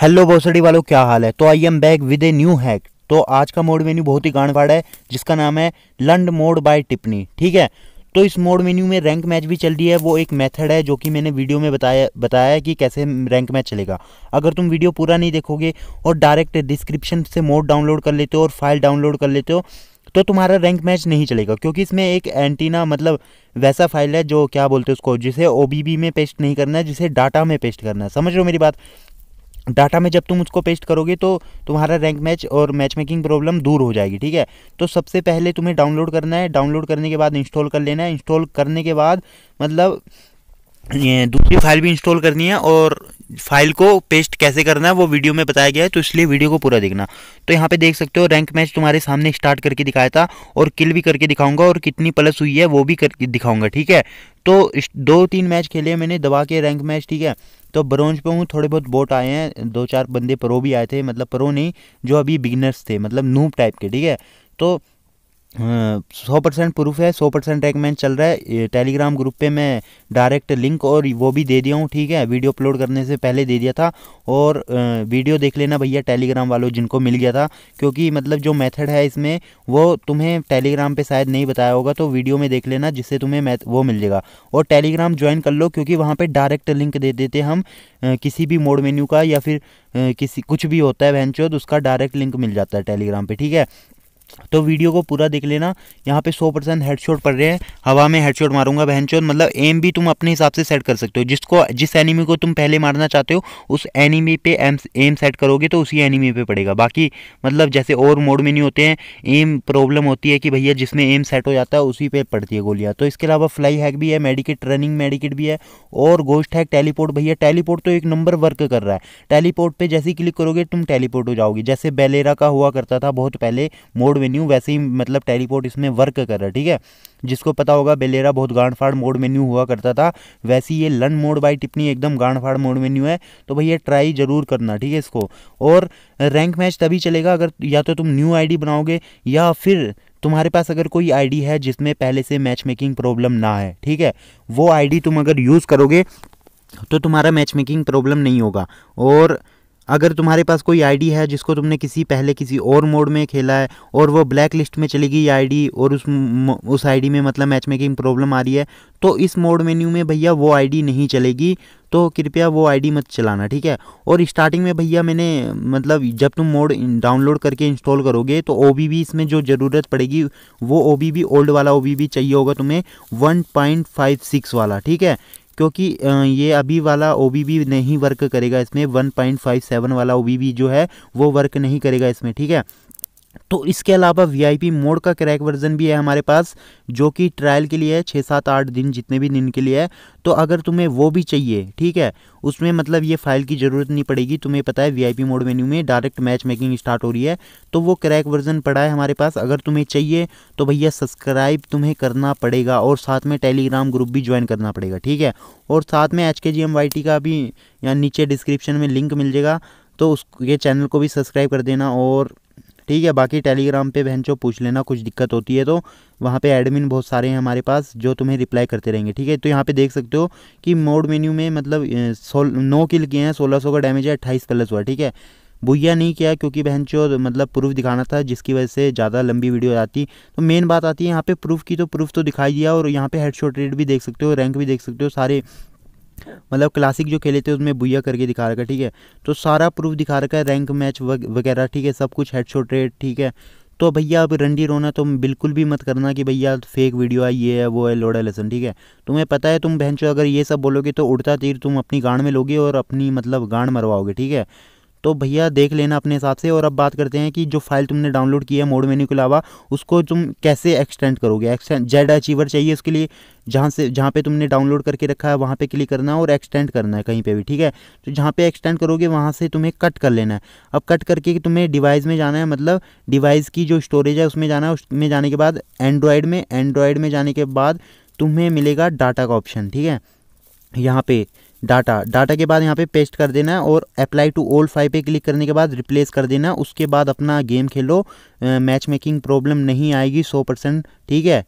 hello बोसड़ी वालों क्या हाल है तो I am back with a new hack तो आज का मोड मेन्यू बहुत ही गांडवाड़ है जिसका नाम है लंड मोड बाय टिप्पणी ठीक है तो इस मोड मेन्यू में रैंक मैच भी चल रही है वो एक मेथड है जो कि मैंने वीडियो में बताया बताया है कि कैसे रैंक मैच चलेगा अगर तुम वीडियो पूरा नहीं देखोगे और डायरेक्ट डिस्क्रिप्शन से मोड डाउनलोड कर लेते हो और फाइल डाउनलोड कर लेते हो तो तुम्हारा रैंक मैच नहीं चलेगा क्योंकि इसमें एक एंटीना मतलब वैसा फाइल है जो क्या बोलते हैं उसको जिसे ओ में पेस्ट नहीं करना है जिसे डाटा में पेस्ट करना है समझ रहे हो मेरी बात डाटा में जब तुम उसको पेस्ट करोगे तो तुम्हारा रैंक मैच और मैच मेकिंग प्रॉब्लम दूर हो जाएगी ठीक है तो सबसे पहले तुम्हें डाउनलोड करना है डाउनलोड करने के बाद इंस्टॉल कर लेना है इंस्टॉल करने के बाद मतलब ये दूसरी फाइल भी इंस्टॉल करनी है और फाइल को पेस्ट कैसे करना है वो वीडियो में बताया गया है तो इसलिए वीडियो को पूरा देखना तो यहाँ पे देख सकते हो रैंक मैच तुम्हारे सामने स्टार्ट करके दिखाया था और किल भी करके दिखाऊंगा और कितनी प्लस हुई है वो भी करके दिखाऊंगा ठीक है तो दो तीन मैच खेले मैंने दबा के रैंक मैच ठीक है तो ब्रॉन्ज पे हूँ थोड़े बहुत बोट आए हैं दो चार बंदे प्रो भी आए थे मतलब प्रो नहीं जो अभी बिगनर्स थे मतलब नूब टाइप के ठीक है तो सौ परसेंट प्रूफ है सौ परसेंट रेकमेंड चल रहा है टेलीग्राम ग्रुप पे मैं डायरेक्ट लिंक और वो भी दे दिया हूँ ठीक है वीडियो अपलोड करने से पहले दे दिया था और वीडियो देख लेना भैया टेलीग्राम वालों जिनको मिल गया था क्योंकि मतलब जो मेथड है इसमें वो तुम्हें टेलीग्राम पे शायद नहीं बताया होगा तो वीडियो में देख लेना जिससे तुम्हें वो मिल जाएगा और टेलीग्राम ज्वाइन कर लो क्योंकि वहाँ पर डायरेक्ट लिंक दे देते हम किसी भी मोड मेन्यू का या फिर किसी कुछ भी होता है वहन तो उसका डायरेक्ट लिंक मिल जाता है टेलीग्राम पर ठीक है तो वीडियो को पूरा देख लेना यहाँ पे 100 परसेंट हेडशॉट पड़ रहे हैं हवा में हेडशॉट मारूंगा बहनचोद मतलब एम भी तुम अपने हिसाब से सेट कर सकते हो जिसको जिस एनिमी को तुम पहले मारना चाहते हो उस एनिमी पे एम एम सेट करोगे तो उसी एनिमी पे पड़ेगा बाकी मतलब जैसे और मोड में नहीं होते हैं एम प्रॉब्लम होती है कि भैया जिसमें एम सेट हो जाता है उसी पर पड़ती है गोलियाँ तो इसके अलावा फ्लाई हैक भी है मेडिकेट रनिंग मेडिकेट भी है और गोश्त हैक टेलीपोर्ट भैया टेलीपोर्ट तो एक नंबर वर्क कर रहा है टेलीपोर्ट पर जैसे ही क्लिक करोगे तुम टेलीपोर्ट हो जाओगे जैसे बेलेरा का हुआ करता था बहुत पहले मोड मेन्यू वैसे ही मतलब टेलीपोर्ट इसमें वर्क कर रहा है ठीक है जिसको पता होगा बेलेरा बहुत गांड मोड मेन्यू हुआ करता था वैसे ये लन मोड बाई टिप्पणी एकदम गांड मोड मेन्यू है तो भैया ट्राई जरूर करना ठीक है इसको और रैंक मैच तभी चलेगा अगर या तो तुम न्यू आई बनाओगे या फिर तुम्हारे पास अगर कोई आईडी है जिसमें पहले से मैच मेकिंग प्रॉब्लम ना है ठीक है वो आईडी तुम अगर यूज़ करोगे तो तुम्हारा मैच मेकिंग प्रॉब्लम नहीं होगा और अगर तुम्हारे पास कोई आईडी है जिसको तुमने किसी पहले किसी और मोड में खेला है और वो ब्लैक लिस्ट में चली गई आईडी और उस उस आईडी में मतलब मैच मेकिंग प्रॉब्लम आ रही है तो इस मोड मेन्यू में भैया वो आईडी नहीं चलेगी तो कृपया वो आईडी मत चलाना ठीक है और स्टार्टिंग में भैया मैंने मतलब जब तुम मोड डाउनलोड करके इंस्टॉल करोगे तो ओ इसमें जो ज़रूरत पड़ेगी वो ओ ओल्ड वाला ओ चाहिए होगा तुम्हें वन वाला ठीक है क्योंकि ये अभी वाला ओ नहीं वर्क करेगा इसमें 1.57 वाला ओ जो है वो वर्क नहीं करेगा इसमें ठीक है तो इसके अलावा वीआईपी मोड का क्रैक वर्जन भी है हमारे पास जो कि ट्रायल के लिए है छः सात आठ दिन जितने भी दिन के लिए है तो अगर तुम्हें वो भी चाहिए ठीक है उसमें मतलब ये फाइल की ज़रूरत नहीं पड़ेगी तुम्हें पता है वीआईपी मोड मेन्यू में डायरेक्ट मैच मेकिंग स्टार्ट हो रही है तो वो क्रैक वर्जन पड़ा है हमारे पास अगर तुम्हें चाहिए तो भैया सब्सक्राइब तुम्हें करना पड़ेगा और साथ में टेलीग्राम ग्रुप भी ज्वाइन करना पड़ेगा ठीक है और साथ में एच का भी यहाँ नीचे डिस्क्रिप्शन में लिंक मिल जाएगा तो उसके चैनल को भी सब्सक्राइब कर देना और ठीक है बाकी टेलीग्राम पे बहन चो पूछ लेना कुछ दिक्कत होती है तो वहाँ पे एडमिन बहुत सारे हैं हमारे पास जो तुम्हें रिप्लाई करते रहेंगे ठीक है तो यहाँ पे देख सकते हो कि मोड मेन्यू में मतलब सोल नौ किल किए हैं सोलह सौ का डैमेज है अट्ठाईस प्लस हुआ ठीक है भूया नहीं किया क्योंकि बहन चो मतलब प्रूफ दिखाना था जिसकी वजह से ज़्यादा लंबी वीडियो आती तो मेन बात आती है यहाँ पे प्रूफ की तो प्रूफ तो दिखाई दिया और यहाँ पे हेड रेट भी देख सकते हो रैंक भी देख सकते हो सारे मतलब क्लासिक जो खेले थे उसमें बुया करके दिखा रखा है ठीक है तो सारा प्रूफ दिखा रखा है रैंक मैच वगैरह ठीक है सब कुछ हेड शोट रेट ठीक है तो भैया अब रंडी रोना तो बिल्कुल भी मत करना कि भैया फेक वीडियो है ये है वो है लोड़ा लेसन ठीक है तुम्हें पता है तुम बहन अगर ये सब बोलोगे तो उड़ता तीर तुम अपनी गांड में लोगे और अपनी मतलब गांड मरवाओगे ठीक है तो भैया देख लेना अपने हिसाब से और अब बात करते हैं कि जो फाइल तुमने डाउनलोड की है मोड मेन्यू के अलावा उसको तुम कैसे एक्सटेंड करोगे एक्सटेंड जेड अचीवर चाहिए उसके लिए जहाँ से जहाँ पे तुमने डाउनलोड करके रखा है वहाँ पे क्लिक करना है और एक्सटेंड करना है कहीं पे भी ठीक है तो जहाँ पे एक्सटेंड करोगे वहाँ से तुम्हें कट कर लेना है अब कट करके तुम्हें डिवाइस में जाना है मतलब डिवाइस की जो स्टोरेज है उसमें जाना है उसमें जाने के बाद एंड्रॉयड में एंड्रॉयड में जाने के बाद तुम्हें मिलेगा डाटा का ऑप्शन ठीक है यहाँ पे डाटा डाटा के बाद यहाँ पे पेस्ट कर देना है और अप्लाई टू ओल्ड फाइव पे क्लिक करने के बाद रिप्लेस कर देना है उसके बाद अपना गेम खेलो मैच मेकिंग प्रॉब्लम नहीं आएगी सौ परसेंट ठीक है